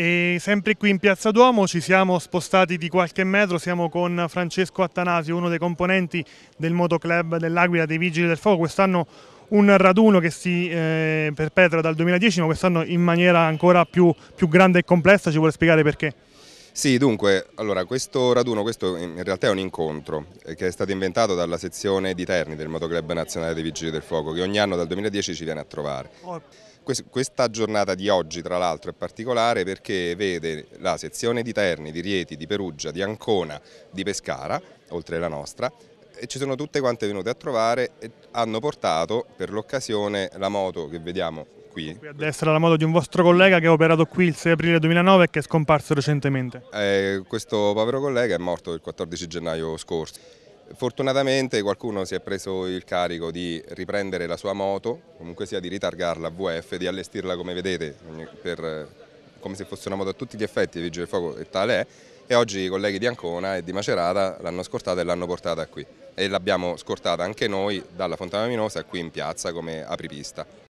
E sempre qui in Piazza Duomo ci siamo spostati di qualche metro, siamo con Francesco Attanasio, uno dei componenti del motoclub dell'Aquila dei Vigili del Fuoco, quest'anno un raduno che si eh, perpetra dal 2010 ma quest'anno in maniera ancora più, più grande e complessa, ci vuole spiegare perché? Sì, dunque, allora, questo raduno questo in realtà è un incontro eh, che è stato inventato dalla sezione di Terni del Motoclub Nazionale dei Vigili del Fuoco che ogni anno dal 2010 ci viene a trovare. Questa giornata di oggi tra l'altro è particolare perché vede la sezione di Terni, di Rieti, di Perugia, di Ancona, di Pescara, oltre la nostra, e ci sono tutte quante venute a trovare e hanno portato per l'occasione la moto che vediamo qui. qui a destra la moto di un vostro collega che ha operato qui il 6 aprile 2009 e che è scomparso recentemente. Eh, questo povero collega è morto il 14 gennaio scorso. Fortunatamente qualcuno si è preso il carico di riprendere la sua moto, comunque sia di ritargarla a VF, di allestirla come vedete, per, come se fosse una moto a tutti gli effetti, Vigile del Fuoco e tale è, e oggi i colleghi di Ancona e di Macerata l'hanno scortata e l'hanno portata qui e l'abbiamo scortata anche noi dalla Fontana Minosa qui in piazza come apripista.